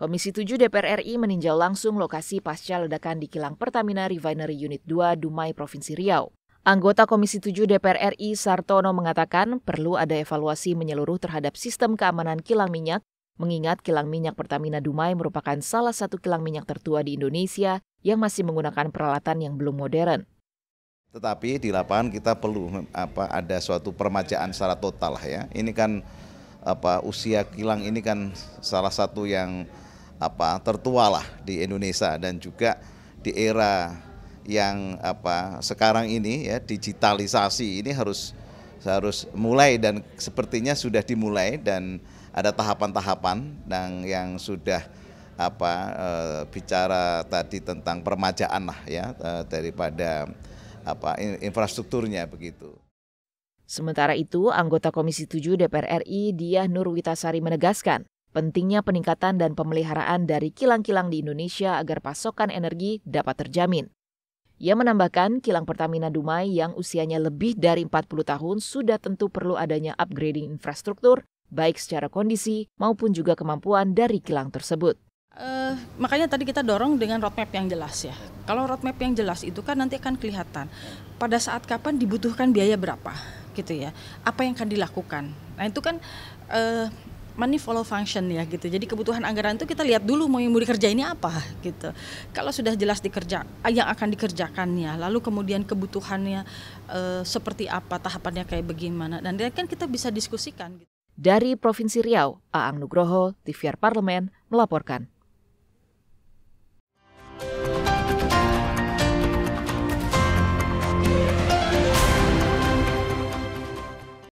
Komisi 7 DPR RI meninjau langsung lokasi pasca ledakan di kilang Pertamina Refinery Unit 2 Dumai, Provinsi Riau. Anggota Komisi 7 DPR RI Sartono mengatakan perlu ada evaluasi menyeluruh terhadap sistem keamanan kilang minyak, mengingat kilang minyak Pertamina Dumai merupakan salah satu kilang minyak tertua di Indonesia yang masih menggunakan peralatan yang belum modern. Tetapi di lapangan kita perlu apa ada suatu permajaan secara total lah ya. Ini kan apa usia kilang ini kan salah satu yang apa lah di Indonesia dan juga di era yang apa sekarang ini ya digitalisasi ini harus harus mulai dan sepertinya sudah dimulai dan ada tahapan-tahapan yang yang sudah apa e, bicara tadi tentang permajaan lah ya e, daripada apa infrastrukturnya begitu. Sementara itu, anggota Komisi 7 DPR RI Diah Nurwitasari menegaskan, Pentingnya peningkatan dan pemeliharaan dari kilang-kilang di Indonesia agar pasokan energi dapat terjamin. Ia menambahkan, kilang Pertamina Dumai yang usianya lebih dari 40 tahun sudah tentu perlu adanya upgrading infrastruktur, baik secara kondisi maupun juga kemampuan dari kilang tersebut. Uh, makanya tadi kita dorong dengan roadmap yang jelas ya. Kalau roadmap yang jelas itu kan nanti akan kelihatan pada saat kapan dibutuhkan biaya berapa gitu ya. Apa yang akan dilakukan. Nah itu kan uh, money follow function ya gitu. Jadi kebutuhan anggaran itu kita lihat dulu mau yang mau dikerja ini apa gitu. Kalau sudah jelas dikerja ah, yang akan dikerjakannya, lalu kemudian kebutuhannya e, seperti apa, tahapannya kayak bagaimana dan dia ya kan kita bisa diskusikan gitu. Dari Provinsi Riau, Aang Nugroho, TVR Parlemen melaporkan.